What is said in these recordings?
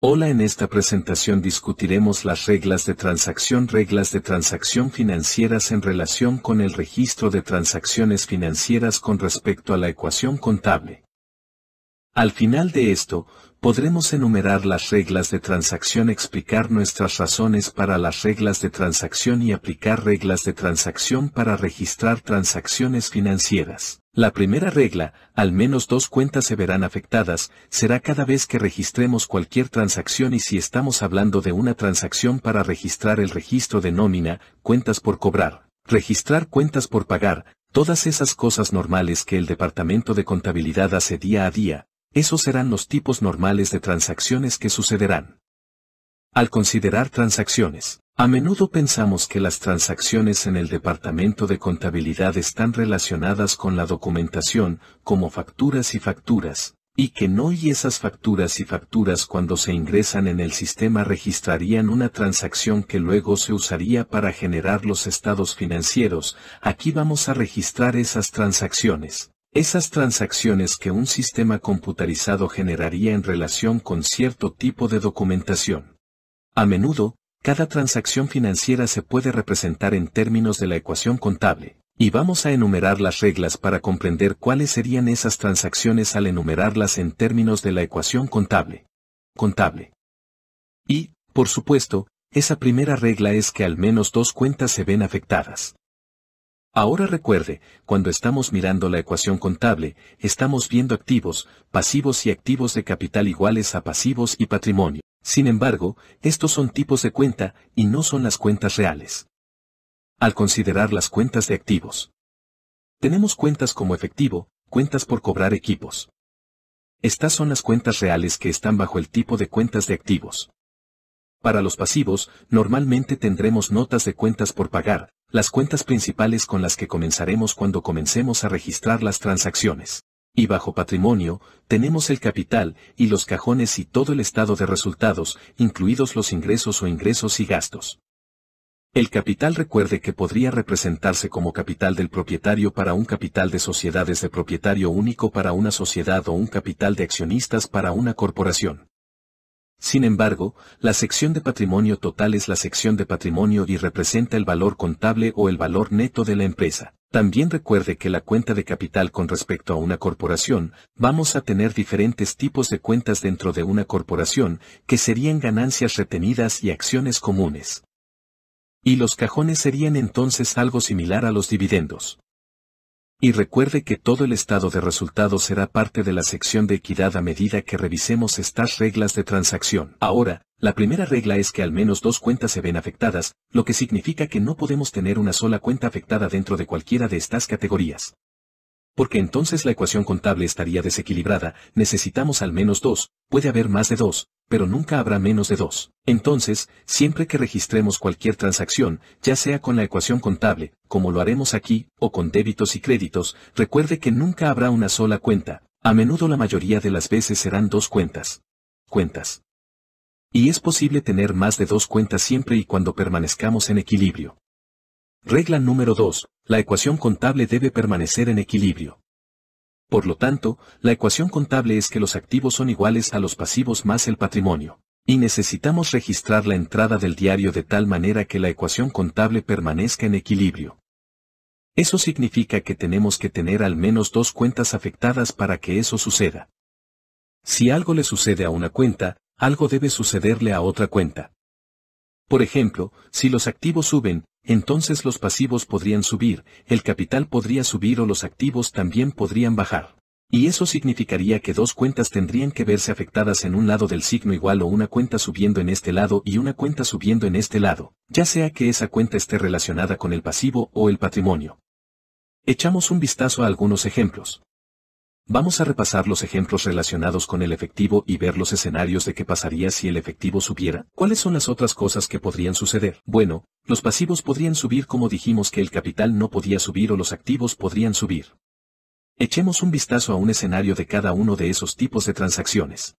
Hola en esta presentación discutiremos las reglas de transacción reglas de transacción financieras en relación con el registro de transacciones financieras con respecto a la ecuación contable. Al final de esto, podremos enumerar las reglas de transacción explicar nuestras razones para las reglas de transacción y aplicar reglas de transacción para registrar transacciones financieras. La primera regla, al menos dos cuentas se verán afectadas, será cada vez que registremos cualquier transacción y si estamos hablando de una transacción para registrar el registro de nómina, cuentas por cobrar, registrar cuentas por pagar, todas esas cosas normales que el Departamento de Contabilidad hace día a día, esos serán los tipos normales de transacciones que sucederán. Al considerar transacciones, a menudo pensamos que las transacciones en el departamento de contabilidad están relacionadas con la documentación, como facturas y facturas, y que no y esas facturas y facturas cuando se ingresan en el sistema registrarían una transacción que luego se usaría para generar los estados financieros, aquí vamos a registrar esas transacciones. Esas transacciones que un sistema computarizado generaría en relación con cierto tipo de documentación. A menudo, cada transacción financiera se puede representar en términos de la ecuación contable, y vamos a enumerar las reglas para comprender cuáles serían esas transacciones al enumerarlas en términos de la ecuación contable. Contable. Y, por supuesto, esa primera regla es que al menos dos cuentas se ven afectadas. Ahora recuerde, cuando estamos mirando la ecuación contable, estamos viendo activos, pasivos y activos de capital iguales a pasivos y patrimonio. Sin embargo, estos son tipos de cuenta y no son las cuentas reales. Al considerar las cuentas de activos. Tenemos cuentas como efectivo, cuentas por cobrar equipos. Estas son las cuentas reales que están bajo el tipo de cuentas de activos. Para los pasivos, normalmente tendremos notas de cuentas por pagar, las cuentas principales con las que comenzaremos cuando comencemos a registrar las transacciones. Y bajo patrimonio, tenemos el capital, y los cajones y todo el estado de resultados, incluidos los ingresos o ingresos y gastos. El capital recuerde que podría representarse como capital del propietario para un capital de sociedades de propietario único para una sociedad o un capital de accionistas para una corporación. Sin embargo, la sección de patrimonio total es la sección de patrimonio y representa el valor contable o el valor neto de la empresa. También recuerde que la cuenta de capital con respecto a una corporación, vamos a tener diferentes tipos de cuentas dentro de una corporación, que serían ganancias retenidas y acciones comunes. Y los cajones serían entonces algo similar a los dividendos. Y recuerde que todo el estado de resultados será parte de la sección de equidad a medida que revisemos estas reglas de transacción. Ahora, la primera regla es que al menos dos cuentas se ven afectadas, lo que significa que no podemos tener una sola cuenta afectada dentro de cualquiera de estas categorías. Porque entonces la ecuación contable estaría desequilibrada, necesitamos al menos dos, puede haber más de dos, pero nunca habrá menos de dos. Entonces, siempre que registremos cualquier transacción, ya sea con la ecuación contable, como lo haremos aquí, o con débitos y créditos, recuerde que nunca habrá una sola cuenta, a menudo la mayoría de las veces serán dos cuentas. Cuentas. Y es posible tener más de dos cuentas siempre y cuando permanezcamos en equilibrio. Regla número 2. La ecuación contable debe permanecer en equilibrio. Por lo tanto, la ecuación contable es que los activos son iguales a los pasivos más el patrimonio. Y necesitamos registrar la entrada del diario de tal manera que la ecuación contable permanezca en equilibrio. Eso significa que tenemos que tener al menos dos cuentas afectadas para que eso suceda. Si algo le sucede a una cuenta, algo debe sucederle a otra cuenta. Por ejemplo, si los activos suben, entonces los pasivos podrían subir, el capital podría subir o los activos también podrían bajar. Y eso significaría que dos cuentas tendrían que verse afectadas en un lado del signo igual o una cuenta subiendo en este lado y una cuenta subiendo en este lado, ya sea que esa cuenta esté relacionada con el pasivo o el patrimonio. Echamos un vistazo a algunos ejemplos. Vamos a repasar los ejemplos relacionados con el efectivo y ver los escenarios de qué pasaría si el efectivo subiera. ¿Cuáles son las otras cosas que podrían suceder? Bueno, los pasivos podrían subir como dijimos que el capital no podía subir o los activos podrían subir. Echemos un vistazo a un escenario de cada uno de esos tipos de transacciones.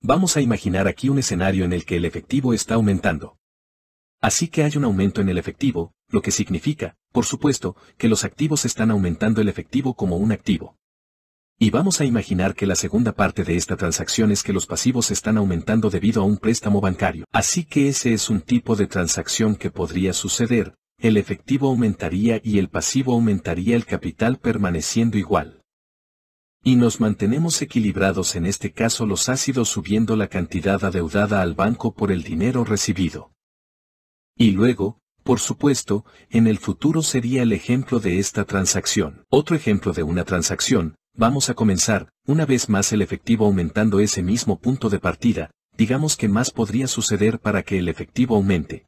Vamos a imaginar aquí un escenario en el que el efectivo está aumentando. Así que hay un aumento en el efectivo, lo que significa, por supuesto, que los activos están aumentando el efectivo como un activo. Y vamos a imaginar que la segunda parte de esta transacción es que los pasivos están aumentando debido a un préstamo bancario. Así que ese es un tipo de transacción que podría suceder, el efectivo aumentaría y el pasivo aumentaría el capital permaneciendo igual. Y nos mantenemos equilibrados en este caso los ácidos subiendo la cantidad adeudada al banco por el dinero recibido. Y luego, por supuesto, en el futuro sería el ejemplo de esta transacción. Otro ejemplo de una transacción, Vamos a comenzar, una vez más el efectivo aumentando ese mismo punto de partida, digamos que más podría suceder para que el efectivo aumente.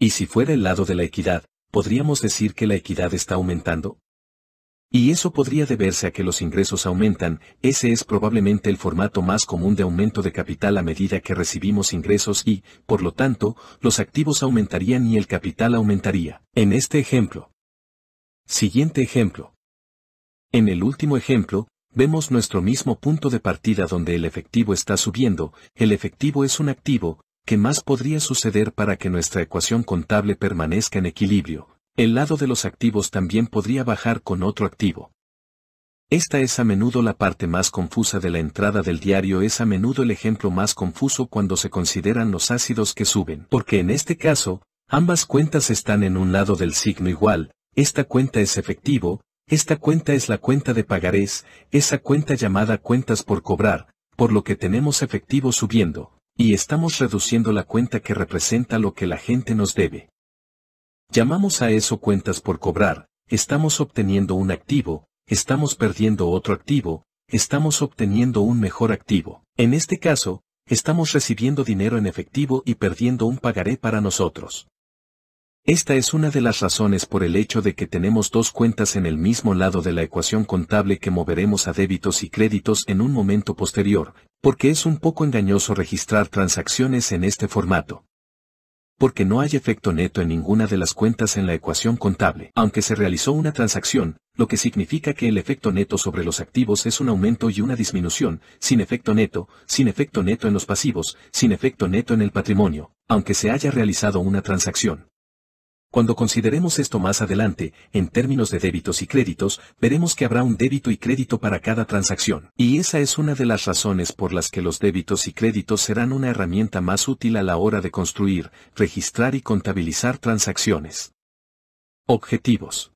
Y si fuera el lado de la equidad, ¿podríamos decir que la equidad está aumentando? Y eso podría deberse a que los ingresos aumentan, ese es probablemente el formato más común de aumento de capital a medida que recibimos ingresos y, por lo tanto, los activos aumentarían y el capital aumentaría. En este ejemplo. Siguiente ejemplo. En el último ejemplo, vemos nuestro mismo punto de partida donde el efectivo está subiendo, el efectivo es un activo, ¿qué más podría suceder para que nuestra ecuación contable permanezca en equilibrio? El lado de los activos también podría bajar con otro activo. Esta es a menudo la parte más confusa de la entrada del diario, es a menudo el ejemplo más confuso cuando se consideran los ácidos que suben, porque en este caso, ambas cuentas están en un lado del signo igual, esta cuenta es efectivo, esta cuenta es la cuenta de pagarés, esa cuenta llamada cuentas por cobrar, por lo que tenemos efectivo subiendo, y estamos reduciendo la cuenta que representa lo que la gente nos debe. Llamamos a eso cuentas por cobrar, estamos obteniendo un activo, estamos perdiendo otro activo, estamos obteniendo un mejor activo. En este caso, estamos recibiendo dinero en efectivo y perdiendo un pagaré para nosotros. Esta es una de las razones por el hecho de que tenemos dos cuentas en el mismo lado de la ecuación contable que moveremos a débitos y créditos en un momento posterior, porque es un poco engañoso registrar transacciones en este formato. Porque no hay efecto neto en ninguna de las cuentas en la ecuación contable, aunque se realizó una transacción, lo que significa que el efecto neto sobre los activos es un aumento y una disminución, sin efecto neto, sin efecto neto en los pasivos, sin efecto neto en el patrimonio, aunque se haya realizado una transacción. Cuando consideremos esto más adelante, en términos de débitos y créditos, veremos que habrá un débito y crédito para cada transacción. Y esa es una de las razones por las que los débitos y créditos serán una herramienta más útil a la hora de construir, registrar y contabilizar transacciones. Objetivos.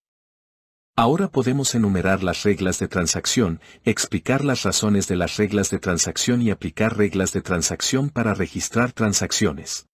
Ahora podemos enumerar las reglas de transacción, explicar las razones de las reglas de transacción y aplicar reglas de transacción para registrar transacciones.